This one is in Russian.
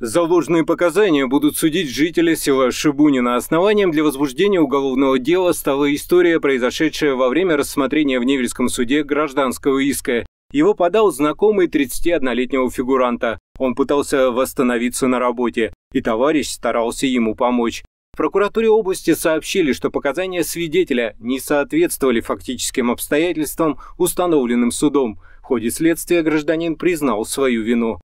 За ложные показания будут судить жители села Шибунина. Основанием для возбуждения уголовного дела стала история, произошедшая во время рассмотрения в Невельском суде гражданского иска. Его подал знакомый 31-летнего фигуранта. Он пытался восстановиться на работе, и товарищ старался ему помочь. В прокуратуре области сообщили, что показания свидетеля не соответствовали фактическим обстоятельствам, установленным судом. В ходе следствия гражданин признал свою вину.